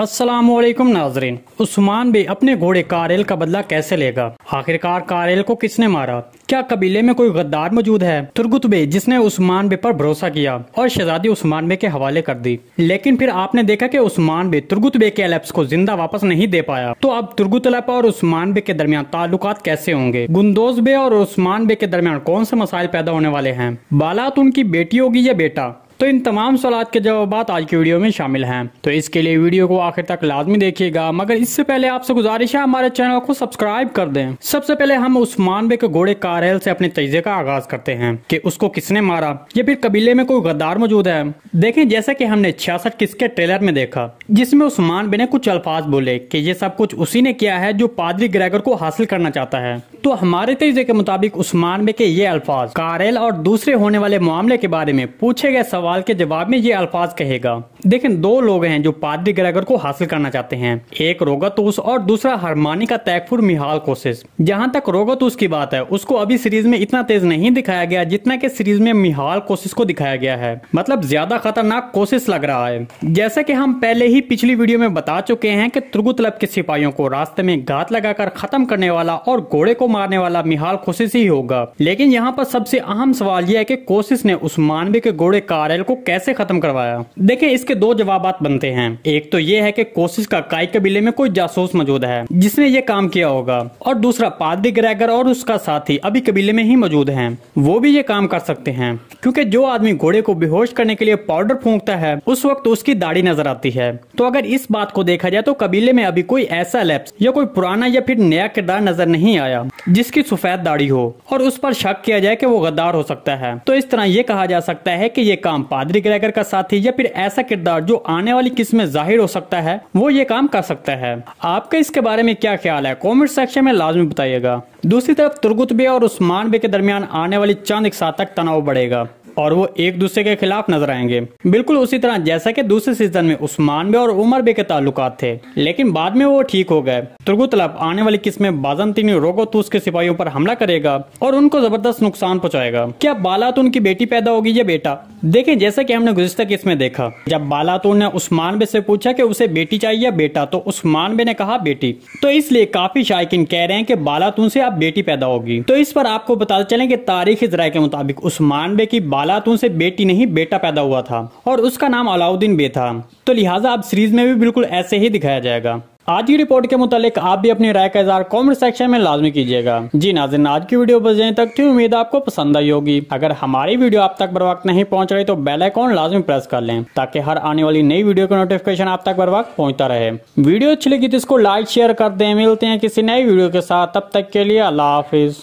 असलम नाजरीन उस्मान भी अपने घोड़े कारेल का बदला कैसे लेगा आखिरकार कारेल को किसने मारा क्या कबीले में कोई गद्दार मौजूद है तुर्गुत बे जिसने उस्मान बे पर भरोसा किया और शहजादी उस्मान बे के हवाले कर दी लेकिन फिर आपने देखा कि उस्मान बे तुर्गुत बे के एलेप्स को जिंदा वापस नहीं दे पाया तो अब तुर्गुत अलेप और उस्मान बे के दरमियान ताल्लुक कैसे होंगे गुंदोज बे और उस्मान बे के दरमियान कौन से मसाइल पैदा होने वाले हैं बालात उनकी बेटी होगी या बेटा तो इन तमाम सवाल के जवाब आज की वीडियो में शामिल हैं तो इसके लिए वीडियो को आखिर तक लाजमी देखिएगा मगर इससे पहले आपसे गुजारिश है हमारे चैनल को सब्सक्राइब कर दें सबसे पहले हम उस्मान बे के घोड़े कारेल से अपने तजे का आगाज करते हैं कि उसको किसने मारा या फिर कबीले में कोई गद्दार मौजूद है देखें जैसा की हमने छियासठ किसके ट्रेलर में देखा जिसमे उस्मान बे ने कुछ अल्फाज बोले की ये सब कुछ उसी ने किया है जो पादरी ग्रेगर को हासिल करना चाहता है तो हमारे तजे के मुताबिक उस्मान बे के ये अल्फाज कारल और दूसरे होने वाले मामले के बारे में पूछे गए सवाल सवाल के जवाब में ये अल्फाज कहेगा देखें दो लोग हैं जो पादरी ग्रेगर को हासिल करना चाहते हैं एक रोगतूस और दूसरा हरमानी का तैकफुर मिहाल कोशिश जहाँ तक रोगतूस की बात है उसको अभी सीरीज में इतना तेज नहीं दिखाया गया जितना की सीरीज में मिहाल कोशिश को दिखाया गया है मतलब ज्यादा खतरनाक कोशिश लग रहा है जैसा की हम पहले ही पिछली वीडियो में बता चुके हैं की तुर्गुतलब के सिपाहियों को रास्ते में घात लगाकर खत्म करने वाला और घोड़े को मारने वाला मिहाल कोशिश ही होगा लेकिन यहाँ पर सबसे अहम सवाल यह है की कोशिश ने उस मानवीय के घोड़े कार लड़ाई को कैसे खत्म करवाया देखिए इसके दो जवाब बनते हैं एक तो ये है कि कोशिश का काई कबीले में कोई जासूस मौजूद है जिसने ये काम किया होगा और दूसरा पादरी ग्रैगर और उसका साथी अभी कबीले में ही मौजूद है वो भी ये काम कर सकते हैं क्योंकि जो आदमी घोड़े को बेहोश करने के लिए पाउडर फूकता है उस वक्त उसकी दाढ़ी नजर आती है तो अगर इस बात को देखा जाए तो कबीले में अभी कोई ऐसा लैप्स या कोई पुराना या फिर नया किरदार नजर नहीं आया जिसकी सफेद दाढ़ी हो और उस पर शक किया जाए कि वो गद्दार हो सकता है तो इस तरह ये कहा जा सकता है कि ये काम पादरी ग्रेगर का साथी या फिर ऐसा किरदार जो आने वाली किस्त में जाहिर हो सकता है वो ये काम कर सकता है आपका इसके बारे में क्या ख्याल है कॉमेंट सेक्शन में लाजमी बताइएगा दूसरी तरफ तुर्गुत बे और उस्मान बे के दरमियान आने वाली चंद एक साथ तक तनाव बढ़ेगा और वो एक दूसरे के खिलाफ नजर आएंगे बिल्कुल उसी तरह जैसा कि दूसरे सीजन में उस्मान बे और उमर बे के ताल्लुक थे लेकिन बाद में वो ठीक हो गए तुर्गुतलब आने वाली किस्त में बाजनतीनी रोगोतूस के सिपाहियों पर हमला करेगा और उनको जबरदस्त नुकसान पहुंचाएगा क्या बालात उनकी बेटी पैदा होगी या बेटा देखिए जैसा कि हमने गुजस्ता केस में देखा जब बालातून ने उस्मान बे से पूछा कि उसे बेटी चाहिए या बेटा तो उस्मान बे ने कहा बेटी तो इसलिए काफी शायकिन कह रहे हैं कि बालातून से अब बेटी पैदा होगी तो इस पर आपको बताते चले कि तारीखी जराये के मुताबिक उस्मान बे की बालातून से बेटी नहीं बेटा पैदा हुआ था और उसका नाम अलाउद्दीन बे था तो लिहाजा अब सीरीज में भी बिल्कुल ऐसे ही दिखाया जाएगा आज की रिपोर्ट के मुतालिक आप भी अपनी राय का इजहार कॉमेंट सेक्शन में लाजमी कीजिएगा जी नाजिन आज की वीडियो बजे तक थी उम्मीद आपको पसंद आई होगी अगर हमारी वीडियो आप तक बर वक्त नहीं पहुंच रही तो बेल आइकॉन लाजमी प्रेस कर लें ताकि हर आने वाली नई वीडियो का नोटिफिकेशन आप तक बर वक्त पहुंचता रहे वीडियो अच्छी लगी तो इसको लाइक शेयर कर दे मिलते हैं किसी नई वीडियो के साथ तब तक के लिए अल्लाह हाफिज